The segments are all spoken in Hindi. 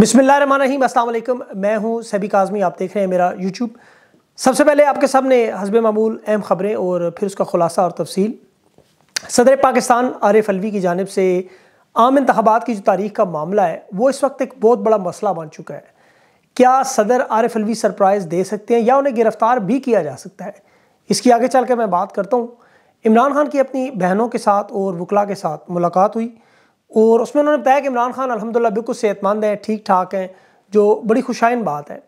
बिसमीम अल्लाम मैं हूँ सभी काजमी आप देख रहे हैं मेरा यूट्यूब सबसे पहले आपके सामने हज़ब मामूल अहम ख़बरें और फिर उसका ख़ुलासा और तफसील सदर पाकिस्तान आरिफ अलवी की जानब से आम इंतबात की जो तारीख का मामला है वो इस वक्त एक बहुत बड़ा मसला बन चुका है क्या सदर आरिफ अलवी सरप्राइज़ दे सकते हैं या उन्हें गिरफ़्तार भी किया जा सकता है इसकी आगे चल कर मैं बात करता हूँ इमरान खान की अपनी बहनों के साथ और वकला के साथ मुलाकात हुई और उसमें उन्होंने बताया कि इमरान खान अलहमदिल्ला बिल्कुल सेहतमंद हैं ठीक ठाक हैं जो बड़ी खुशाइन बात है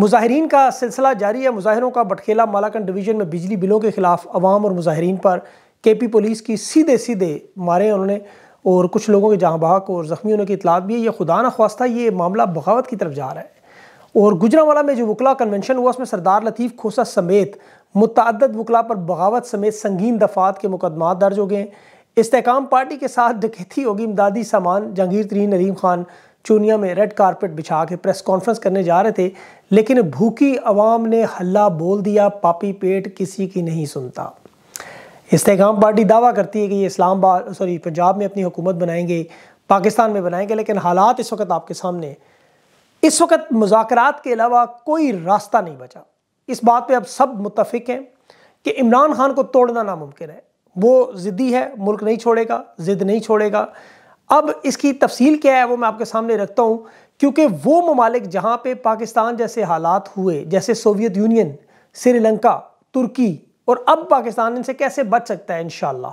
मुजाहरीन का सिलसिला जारी है मुजाहरों का बटखेला मालाकंड डिवीज़न में बिजली बिलों के ख़िलाफ़ अवाम और मुजाहरीन पर के पी पुलिस की सीधे सीधे मारे उन्होंने और कुछ लोगों के जहाँ बाहक और ज़ख्मी होने की इतलात भी है ये खुदा न खास्ता ये मामला बगावत की तरफ जा रहा है और गुजरावाला में जो वकला कन्वेंशन हुआ उसमें सरदार लतीफ़ खोसा समेत मुतद वकला पर बगावत समेत संगीन दफात के मुकदमा दर्ज हो गए इस्तेकाम पार्टी के साथ डकैती होगी इमदादी सामान जहांगीर तरीन नदीम खान चूनिया में रेड कारपेट बिछा के प्रेस कॉन्फ्रेंस करने जा रहे थे लेकिन भूखी आवाम ने हल्ला बोल दिया पापी पेट किसी की नहीं सुनता इस्तेकाम पार्टी दावा करती है कि ये इस्लामाबाद सॉरी पंजाब में अपनी हुकूमत बनाएंगे पाकिस्तान में बनाएंगे लेकिन हालात इस वक्त आपके सामने इस वक्त मुजात के अलावा कोई रास्ता नहीं बचा इस बात पर अब सब मुतफिक हैं कि इमरान खान को तोड़ना नामुमकिन है वो ज़िद्दी है मुल्क नहीं छोड़ेगा ज़िद नहीं छोड़ेगा अब इसकी तफसील क्या है वो मैं आपके सामने रखता हूँ क्योंकि वो ममालिक जहाँ पे पाकिस्तान जैसे हालात हुए जैसे सोवियत यूनियन श्रीलंका तुर्की और अब पाकिस्तान इनसे कैसे बच सकता है इन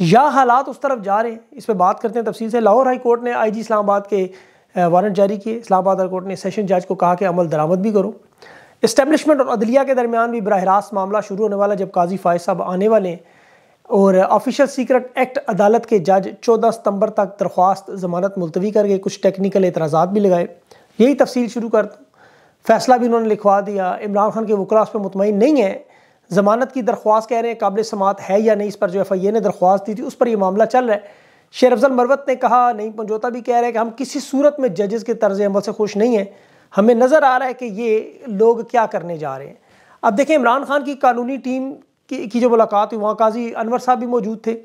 या हालात उस तरफ जा रहे हैं इस पर बात करते हैं तफसील से लाहौर हाई कोर्ट ने आई जी इस्लामाबाद के वारंट जारी किए इस्लामाबाद हाई कोर्ट ने सेशन जज को कहा कि अमल दरामद भी करो इस्टेबलिशमेंट और अदलिया के दरमियान भी बरह रास्त मामला शुरू होने वाला जब काजी फायज साहब आने वाले हैं और ऑफिशियल सीक्रेट एक्ट अदालत के जज 14 सितंबर तक दरख्वास्त जमानत मुलतवी कर गए कुछ टेक्निकल एतराज़ा भी लगाए यही तफसील शुरू कर फैसला भी उन्होंने लिखवा दिया इमरान खान के वकलास उस पर मुतमिन नहीं है ज़मानत की दरख्वास्त कह रहे हैं काबिल समात है या नहीं इस पर जो एफ आई ए ने दरख्वास्त दी थी उस पर यह मामला चल रहा है शेर अफजल मरवत ने कहा नहीं पंजोता भी कह रहे हैं कि हम किसी सूरत में जजेस के तर्ज अमल से खुश नहीं हैं हमें नज़र आ रहा है कि ये लोग क्या करने जा रहे हैं अब देखें इमरान खान की कानूनी टीम की, की जो मुलाकात हुई वहाँ काजी अनवर साहब भी मौजूद थे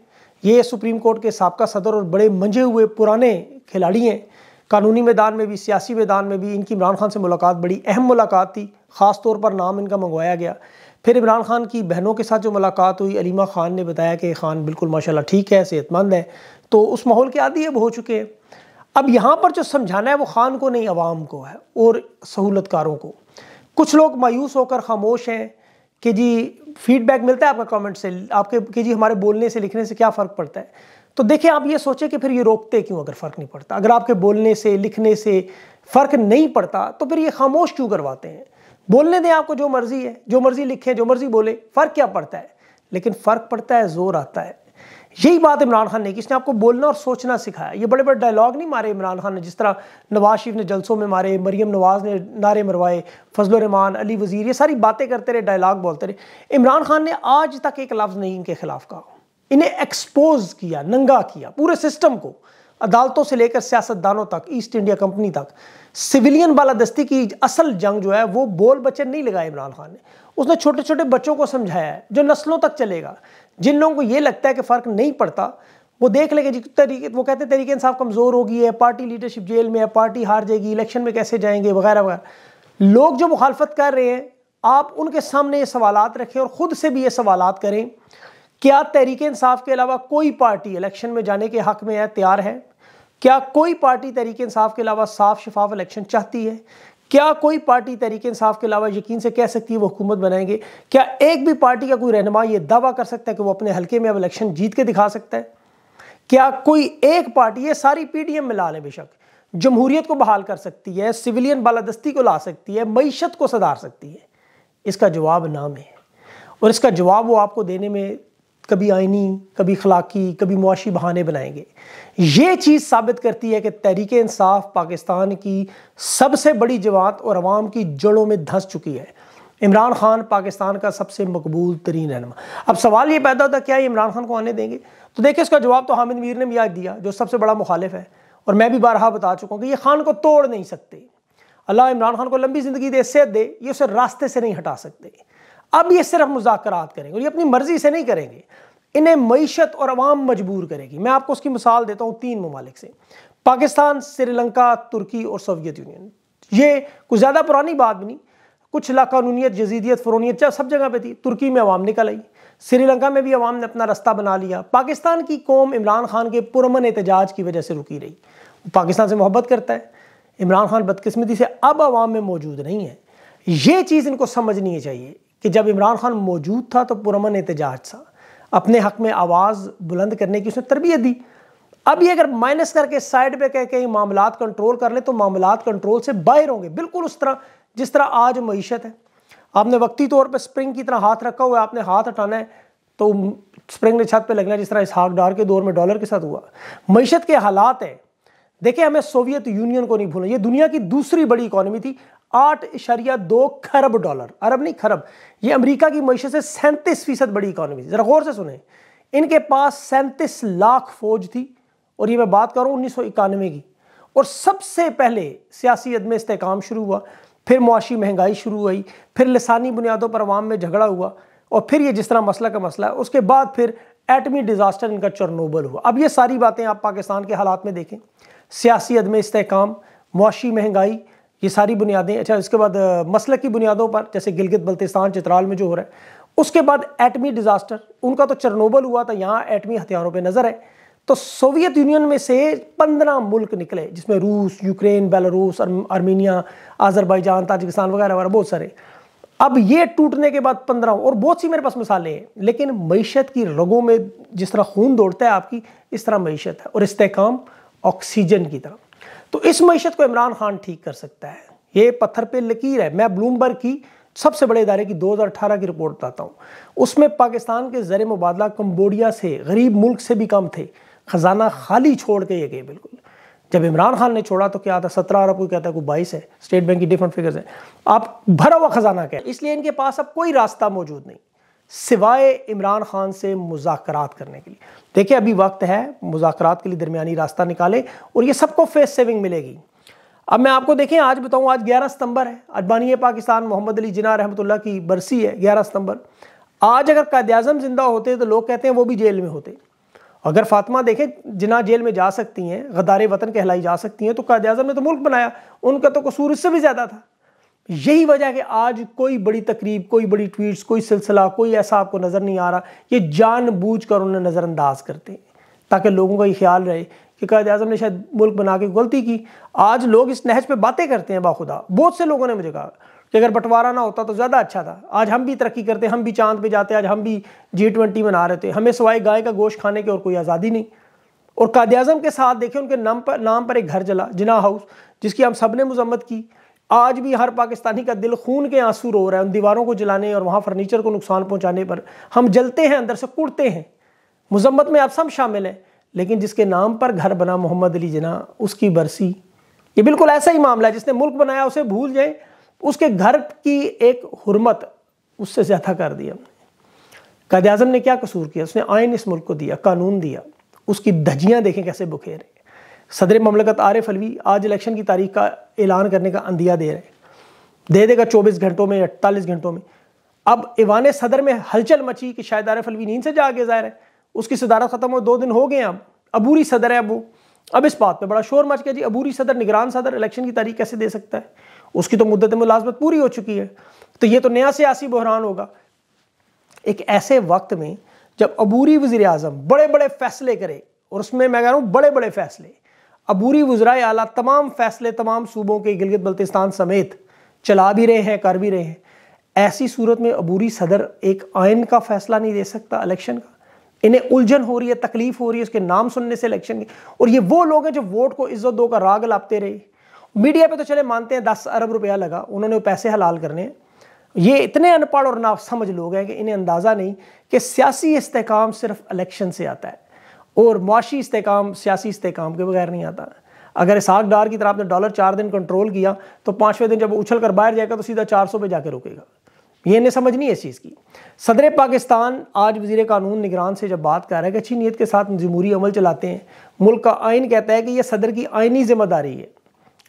ये सुप्रीम कोर्ट के सबका सदर और बड़े मंझे हुए पुराने खिलाड़ी हैं कानूनी मैदान में भी सियासी मैदान में भी इनकी इमरान खान से मुलाकात बड़ी अहम मुलाकात थी ख़ास तौर पर नाम इनका मंगवाया गया फिर इमरान खान की बहनों के साथ जो मुलाकात हुई अलीमा खान ने बताया कि खान बिल्कुल माशाल्लाह ठीक है सेहतमंद है तो उस माहौल के आदि अब हो चुके हैं अब यहाँ पर जो समझाना है वो खान को नहीं आवाम को है और सहूलतकारों को कुछ लोग मायूस होकर खामोश हैं कि जी फीडबैक मिलता है आपका कमेंट से आपके कि जी हमारे बोलने से लिखने से क्या फ़र्क पड़ता है तो देखिए आप ये सोचें कि फिर ये रोकते क्यों अगर फ़र्क नहीं पड़ता अगर आपके बोलने से लिखने से फ़र्क नहीं पड़ता तो फिर ये खामोश क्यों करवाते हैं बोलने दें आपको जो मर्ज़ी है जो मर्ज़ी लिखें जो मर्ज़ी बोले फ़र्क क्या पड़ता है लेकिन फ़र्क पड़ता है ज़ोर आता है यही बात इमरान खान ने की इसने आपको बोलना और सोचना सिखाया ये बड़े बड़े डायलॉग नहीं मारे इमरान खान ने जिस तरह नवाज शरीफ ने जलसों में मारे मरियम नवाज ने नारे मरवाए फजल रहमान अली वजीर ये सारी बातें करते रहे डायलॉग बोलते रहे इमरान खान ने आज तक एक लफ्ज़ नहीं इनके खिलाफ कहा इन्हें एक्सपोज किया नंगा किया पूरे सिस्टम को अदालतों से लेकर सियासतदानों तक ईस्ट इंडिया कंपनी तक सिविलियन बालादस्ती की असल जंग जो है वो बोल बचन नहीं लगाए इमरान खान ने उसने छोटे छोटे बच्चों को समझाया है जो नस्लों तक चलेगा जिन लोगों को ये लगता है कि फ़र्क नहीं पड़ता वो देख लेंगे जी तरीके वो कहते हैं तरीके इंसाफ कमज़ोर हो गई है पार्टी लीडरशिप जेल में है पार्टी हार जाएगी इलेक्शन में कैसे जाएंगे वगैरह वगैरह लोग जो मुखालफत कर रहे हैं आप उनके सामने ये सवाल रखें और ख़ुद से भी ये सवाल करें क्या तहरीक इंसाफ के अलावा कोई पार्टी इलेक्शन में जाने के हक में है तैयार है क्या कोई पार्टी तरीके इंसाफ के अलावा साफ शफाफ इलेक्शन चाहती है क्या कोई पार्टी तरीके इंसाफ के अलावा यकीन से कह सकती है वो हुकूमत बनाएंगे क्या एक भी पार्टी का कोई रहनमा ये दावा कर सकता है कि वो अपने हल्के में अब इलेक्शन जीत के दिखा सकता है क्या कोई एक पार्टी ये सारी पी डी एम ला लें बेशक जमहूरियत को बहाल कर सकती है सिविलियन बालादस्ती को ला सकती है मीशत को सधार सकती है इसका जवाब नाम है और इसका जवाब वो आपको देने में कभी आइनी कभी खलाकी कभी मुआशी बहाने बनाएंगे ये चीज़ साबित करती है कि तहरीक इंसाफ पाकिस्तान की सबसे बड़ी जमात और आवाम की जड़ों में धंस चुकी है इमरान खान पाकिस्तान का सबसे मकबूल तरीन रहनमा अब सवाल ये पैदा होता क्या इमरान खान को आने देंगे तो देखिए इसका जवाब तो हामिद मीर ने भी आज दिया जो सबसे बड़ा मुखालिफ है और मैं भी बारहा बता चुका हूँ कि ये खान को तोड़ नहीं सकते अल्लाह इमरान खान को लंबी ज़िंदगी दे सेहत दे ये उसे रास्ते से नहीं हटा सकते अब ये सिर्फ मुजाकरात करेंगे और ये अपनी मर्जी से नहीं करेंगे इन्हें मीशत और आवाम मजबूर करेगी मैं आपको उसकी मिसाल देता हूँ तीन ममालिक से पाकिस्तान श्रीलंका तुर्की और सोवियत यूनियन ये कुछ ज़्यादा पुरानी बात भी नहीं कुछ लाकानूनीत जजीदियत फरोनीत सब जगह पर थी तुर्की में आवाम निकल आई श्रीलंका में भी आवाम ने अपना रास्ता बना लिया पाकिस्तान की कौम इमरान खान के पुरमन एहतजाज की वजह से रुकी रही पाकिस्तान से मोहब्बत करता है इमरान खान बदकस्मती से अब आवाम में मौजूद नहीं है ये चीज़ इनको समझनी चाहिए कि जब इमरान खान मौजूद था तो पुरमन एहतजाज था अपने हक में आवाज़ बुलंद करने की उसने तरबियत दी अब ये अगर माइनस करके साइड पे कह के मामला कंट्रोल कर ले तो मामला कंट्रोल से बाहर होंगे बिल्कुल उस तरह जिस तरह आज मीशत है आपने वक्ती तौर पर स्प्रिंग की तरह हाथ रखा हुआ है आपने हाथ हटाना है तो स्प्रिंग ने छत पे लगना जिस तरह इस हाक डार के दौर में डॉलर के साथ हुआ मीशत के हालात हैं देखिए हमें सोवियत यूनियन को नहीं भूलना ये दुनिया की दूसरी बड़ी इकोनॉमी थी आठ इशारिया दो खरब डॉलर अरब नहीं खरब ये अमेरिका की मीशत से सैंतीस फीसद बड़ी इकोनॉमी थी जरा गौर से सुने इनके पास सैंतीस लाख फौज थी और ये मैं बात कर रहा उन्नीस सौ इक्यानवे की और सबसे पहले सियासी अदम इसकाम शुरू हुआ फिर मुआशी महंगाई शुरू हुई फिर लसानी बुनियादों पर अवाम में झगड़ा हुआ और फिर ये जिस तरह मसला का मसला है उसके बाद फिर एटमी डिज़ास्टर इनका चरनोबल हुआ अब ये सारी बातें आप पाकिस्तान के हालात में देखें सियासी अदम इसकाम मुशी महंगाई ये सारी बुनियादें अच्छा इसके बाद मसल की बुनियादों पर जैसे गिलगित बल्तिस्तान चित्राल में जो हो रहा है उसके बाद एटमी डिज़ास्टर उनका तो चरनोबल हुआ था यहाँ एटमी हथियारों पर नज़र है तो सोवियत यूनियन में से पंद्रह मुल्क निकले जिसमें रूस Ukraine Belarus Armenia Azerbaijan Tajikistan वगैरह वगैरह बहुत सारे अब ये टूटने के बाद पंद्रह और बहुत सी मेरे पास मिसालें हैं लेकिन मीशत की रगों में जिस तरह खून दौड़ता है आपकी इस तरह मीशत है और इस्तेकाम ऑक्सीजन की तरह तो इस मीशत को इमरान खान ठीक कर सकता है ये पत्थर पे लकीर है मैं ब्लूमबर्ग की सबसे बड़े इदारे की 2018 की रिपोर्ट बताता हूँ उसमें पाकिस्तान के ज़र मुबादला कम्बोडिया से गरीब मुल्क से भी कम थे ख़जाना खाली छोड़ के ये गए बिल्कुल जब इमरान खान ने छोड़ा तो क्या था सत्रह अरब कोई कहता है कोई बाईस है स्टेट बैंक की डिफरेंट फिगर्स हैं आप भरा हुआ खजाना कह इसलिए इनके पास अब कोई रास्ता मौजूद नहीं सिवाय इमरान खान से मुजात करने के लिए देखिए अभी वक्त है मुजात के लिए दरमियानी रास्ता निकाले और ये सबको फेस सेविंग मिलेगी अब मैं आपको देखें आज बताऊं आज 11 सितंबर है अजबानी पाकिस्तान मोहम्मद अली जिना रहमतुल्ला की बरसी है 11 सितंबर आज अगर कायद अजम जिंदा होते तो लोग कहते हैं वो भी जेल में होते अगर फातिमा देखें जिना जेल में जा सकती हैं गदारे वतन कहलाई जा सकती हैं तो कायद अजम ने तो मुल्क बनाया उनका तो कसूर इससे भी ज़्यादा था यही वजह है कि आज कोई बड़ी तकरीब कोई बड़ी ट्वीट्स कोई सिलसिला कोई ऐसा आपको नज़र नहीं आ रहा ये जानबूझ कर उन्हें नज़रअंदाज करते हैं ताकि लोगों का ये ख्याल रहे कि कायद अजम ने शायद मुल्क बना के गलती की आज लोग इस नहज पर बातें करते हैं बाखुदा बहुत से लोगों ने मुझे कहा कि अगर बंटवारा ना होता तो ज़्यादा अच्छा था आज हम भी तरक्की करते हम भी चांद पे जाते आज हम भी जी ट्वेंटी मना रहे थे हमें सवाए गाय का गोश्त खाने की और कोई आज़ादी नहीं और काद अजम के साथ देखें उनके नाम पर नाम पर एक घर जला जिना हाउस जिसकी हम सब ने मजम्मत की आज भी हर पाकिस्तानी का दिल खून के आंसू रो रहा है उन दीवारों को जलाने और वहाँ फर्नीचर को नुकसान पहुँचाने पर हम जलते हैं अंदर से कुड़ते हैं मजम्मत में आप सब शामिल हैं लेकिन जिसके नाम पर घर बना मोहम्मद अली जना उसकी बरसी ये बिल्कुल ऐसा ही मामला है जिसने मुल्क बनाया उसे भूल जाए उसके घर की एक हरमत उससे ज़्यादा कर दिया कैद आजम ने क्या कसूर किया उसने आयन इस मुल्क को दिया कानून दिया उसकी धजियाँ देखें कैसे बुखेर सदर ममलकत आरिफ अलवी आज इलेक्शन की तारीख का ऐलान करने का अंदिया दे रहे हैं दे देगा चौबीस घंटों में अड़तालीस घंटों में अब ईवान सदर में हलचल मची कि शायद आरिफ अलवी नींद से जाके जाहिर है उसकी सदारत ख़त्म हो दो दिन हो गए अब अबूरी सदर है अब वो अब इस बात पे बड़ा शोर मच गया जी अबूरी सदर निगरान सदर इलेक्शन की तारीख कैसे दे सकता है उसकी तो मुद्दत मुलाजमत पूरी हो चुकी है तो ये तो नया सियासी बहरान होगा एक ऐसे वक्त में जब अबूरी वजी अजम बड़े बड़े फैसले करे और उसमें मैं कह रहा हूँ बड़े बड़े फैसले अबूरी वजरा आला तमाम फैसले तमाम सूबों के गिलगित बल्तिस्तान समेत चला भी रहे हैं कर भी रहे हैं ऐसी सूरत में अबूरी सदर एक आयन का फैसला नहीं दे सकता इलेक्शन का इन्हें उलझन हो रही है तकलीफ हो रही है उसके नाम सुनने से इलेक्शन के और ये वो लोग हैं जो वोट को इज्जत दो का राग लापते रहे मीडिया पे तो चले मानते हैं दस अरब रुपया लगा उन्होंने वो पैसे हलाल करने हैं ये इतने अनपढ़ और ना समझ लोग हैं कि इन्हें अंदाज़ा नहीं कि सियासी इसकाम सिर्फ इलेक्शन से आता है और मुआशी इसकाम सियासी इसकाम के बगैर नहीं आता अगर इसाक डार की तरह आपने डॉलर चार दिन कंट्रोल किया तो पाँचवें दिन जब उछल कर बाहर जाएगा तो सीधा चार सौ पर जाकर रुकेगा ये इन्हें समझ नहीं है इस चीज़ की सदर पाकिस्तान आज वजीर कानून निगरान से जब बात कर रहा है कि अच्छी नीयत के साथ जमूरी अमल चलाते हैं मुल्क का आइन कहता है कि यह सदर की आइनी जिम्मेदारी है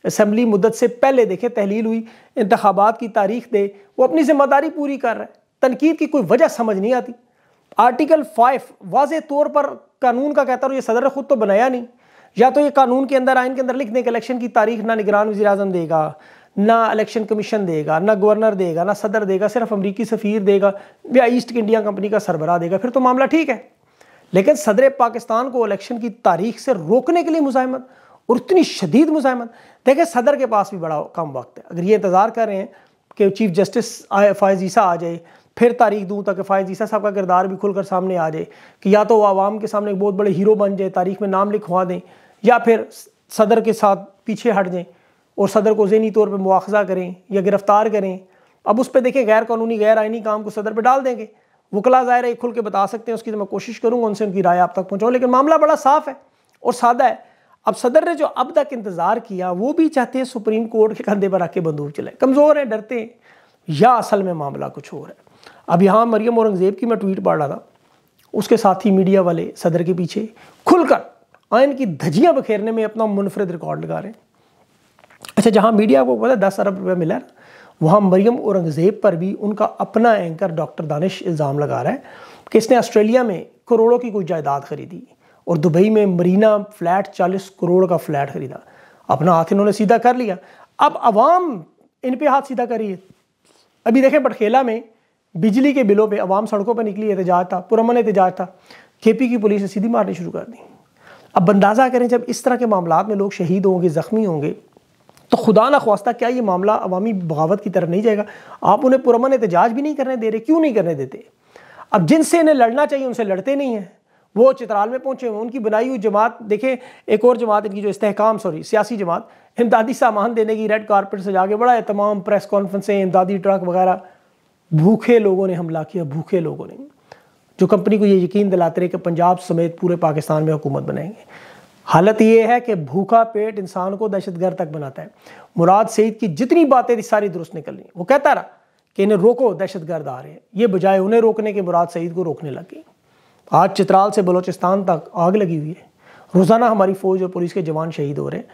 असम्बली मुदत से पहले देखे तहलील हुई इंतबात की तारीख दे वो अपनी जिम्मेदारी पूरी कर रहा है तनकीद की कोई वजह समझ नहीं आती आर्टिकल फाइव वाज तौर पर कानून का कहता हूँ ये सदर खुद तो बनाया नहीं या तो ये कानून के अंदर आइन के अंदर लिख दें कि इलेक्शन की तारीख ना निगरान वजी अजम देगा ना इलेक्शन कमीशन देगा ना गवर्नर देगा ना सदर देगा सिर्फ अमरीकी सफ़ीर देगा या ईस्ट इंडिया कंपनी का सरबराह देगा फिर तो मामला ठीक है लेकिन सदर पाकिस्तान को इलेक्शन की तारीख से रोकने के लिए मुजामत और इतनी शदीद मुजामत देखें सदर के पास भी बड़ा कम वक्त है अगर ये इंतज़ार कर रहे हैं कि चीफ जस्टिस फ़ायज़ ईसा आ जाए फिर तारीख दूँ ताकि फ़ायज़ ईसा साहब का किरदार भी खुलकर सामने आ जाए कि या तो वो आवाम के सामने एक बहुत बड़े हीरो बन जाए तारीख में नाम लिखवा दें या फिर सदर के साथ पीछे हट जाएँ और सदर को जहनी तौर पर मुआवजा करें या गिरफ़्तार करें अब उस पर देखें गैर कानूनी गैर आइनी काम को सदर पर डाल देंगे वकला ज़ाहिर है खुल के बता सकते हैं उसकी तो मैं कोशिश करूँगा उनसे उनकी राय आप तक पहुँचाऊँ लेकिन मामला बड़ा साफ़ है और सादा है अब सदर ने जो अब तक इंतज़ार किया वो भी चाहते हैं सुप्रीम कोर्ट के कंधे पर आके बंदूक चलाए कमज़ोर हैं डरते हैं या असल में मामला कुछ और है अब यहाँ मरियम औरंगज़ेब की मैं ट्वीट पढ़ रहा था उसके साथ ही मीडिया वाले सदर के पीछे खुलकर आयन की धजियाँ बखेरने में अपना मुनफरद रिकॉर्ड लगा रहे हैं अच्छा जहाँ मीडिया को पता दस अरब रुपया मिला वहां वहाँ मरियम औरंगज़ेब पर भी उनका अपना एंकर डॉक्टर दानिश इल्ज़ाम लगा रहा है कि इसने ऑस्ट्रेलिया में करोड़ों की कोई जायदाद खरीदी और दुबई में मरीना फ्लैट चालीस करोड़ का फ्लैट खरीदा अपना हाथ इन्होंने सीधा कर लिया अब आवाम इन पे हाथ सीधा करिए अभी देखें बटखेला में बिजली के बिलों पे आवाम सड़कों पर निकली एहतजाज था पुरमन एहतजाज था केपी की पुलिस ने सीधी मारनी शुरू कर दी अब अंदाज़ा करें जब इस तरह के मामला में लोग शहीद होंगे ज़ख्मी होंगे तो खुदा ना खास्ता क्या ये मामला अवामी बगावत की तरफ नहीं जाएगा आप उन्हें पुरमन एहतजाज भी नहीं करने दे रहे क्यों नहीं करने देते अब जिनसे इन्हें लड़ना चाहिए उनसे लड़ते नहीं हैं वो चित्राल में पहुंचे हुए उनकी बनाई हुई जमात देखें एक और जमात इनकी जो इस्तेकाम सॉरी सियासी जमात इमदादी सामान देने की रेड कारपेट से जाके बड़ा तमाम प्रेस कॉन्फ्रेंसें इमदादी ट्रक वगैरह भूखे लोगों ने हमला किया भूखे लोगों ने जो कंपनी को ये यकीन दिलाते रहे कि पंजाब समेत पूरे पाकिस्तान में हुकूमत बनाएंगे हालत ये है कि भूखा पेट इंसान को दहशतगर्द तक बनाता है मुराद सईद की जितनी बातें थी सारी दुरुस्त निकल रही वो कहता रहा कि इन्हें रोको दहशतगर्द आ रहे हैं ये बजाय उन्हें रोकने के मुराद सईद को रोकने लग गई आज चित्राल से बलूचिस्तान तक आग लगी हुई है रोज़ाना हमारी फ़ौज और पुलिस के जवान शहीद हो रहे हैं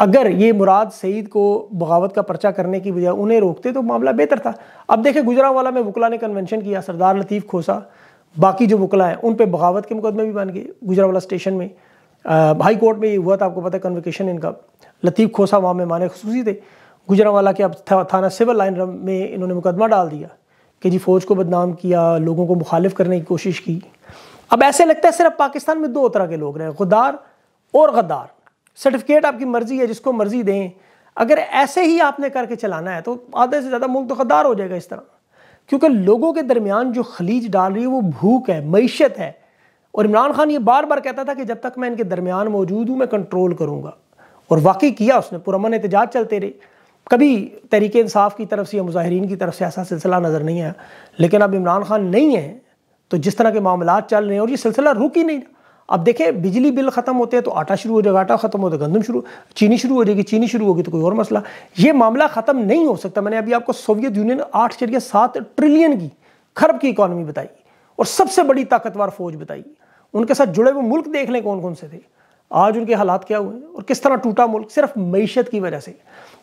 अगर ये मुराद सईद को बगावत का पर्चा करने की बजाय उन्हें रोकते तो मामला बेहतर था अब देखें गुजरावाला में वकला ने कन्वेंशन किया सरदार लतीफ़ खोसा बाकी जो वकला हैं उन पर बगावत के मुकदमे भी बन गए गुजरावाला स्टेशन में हाई कोर्ट में ये हुआ था आपको पता है कन्विकेशन इनका लतीफ़ खोसा वहाँ माने खसूसी थे गुजरावाला के अब था, थाना सिविल लाइन में इन्होंने मुकदमा डाल दिया कि जी फ़ौज को बदनाम किया लोगों को मुखालिफ करने की कोशिश की अब ऐसे लगता है सिर्फ पाकिस्तान में दो तरह के लोग रहे गद्दार और गद्दार सर्टिफिकेट आपकी मर्जी है जिसको मर्जी दें अगर ऐसे ही आपने करके चलाना है तो आधे से ज़्यादा मुल्क तो गद्दार हो जाएगा इस तरह क्योंकि लोगों के दरमियान जो खलीज डाल रही है वो भूख है मीशत है और इमरान खान ये बार बार कहता था कि जब तक मैं इनके दरमियान मौजूद हूँ मैं कंट्रोल करूँगा और वाकई किया उसने पुरमन एहतजाज चलते रहे कभी तरीके इंसाफ की तरफ से या मुजाहरीन की तरफ से ऐसा सिलसिला नज़र नहीं आया लेकिन अब इमरान खान नहीं है तो जिस तरह के मामला चल रहे हैं और ये सिलसिला रुक ही नहीं अब देखें बिजली बिल ख़त्म होते हैं तो आटा शुरू हो जाएगा आटा ख़त्म होता है गंदम शुरू चीनी शुरू हो जाएगी चीनी शुरू होगी तो कोई और मसला ये मामला ख़त्म नहीं हो सकता मैंने अभी आपको सोवियत यूनियन आठ चढ़िया सात ट्रिलियन की खरब की इकॉनमी बताई और सबसे बड़ी ताकतवर फौज बताई उनके साथ जुड़े हुए मुल्क देख लें कौन कौन से थे आज उनके हालात क्या हुए और किस तरह टूटा मुल्क सिर्फ मीशत की वजह से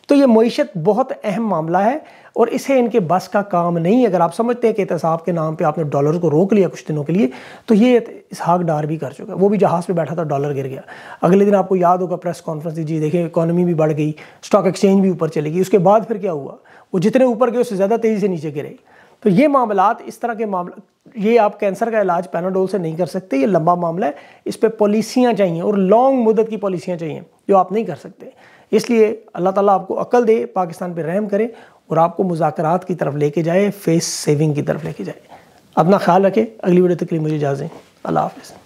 तो ये मीशत बहुत अहम मामला है और इसे इनके बस का काम नहीं अगर आप समझते हैं कि एहतसाब के नाम पे आपने डॉलर को रोक लिया कुछ दिनों के लिए तो ये इसहाक डार भी कर चुका है वो भी जहाज़ पे बैठा था डॉलर गिर गया अगले दिन आपको याद होगा प्रेस कॉन्फ्रेंस दीजिए देखिए इकॉनमी भी बढ़ गई स्टॉक एक्सचेंज भी ऊपर चलेगी उसके बाद फिर क्या हुआ वो जितने ऊपर गए उससे ज़्यादा तेज़ी से नीचे गिरे तो ये मामला इस तरह के मामला ये आप कैंसर का इलाज पैनाडोल से नहीं कर सकते ये लंबा मामला है इस पर पॉलिसियाँ चाहिए और लॉन्ग मुदत की पॉलिसियाँ चाहिए जो आप नहीं कर सकते इसलिए अल्लाह ताला आपको अकल दे पाकिस्तान पर रहम करे और आपको मुजाकर की तरफ लेके जाए फेस सेविंग की तरफ लेके जाए अपना ख्याल रखें अगली वीडियो तक के लिए मुझे इजाज़ें अल्लाह हाफिज़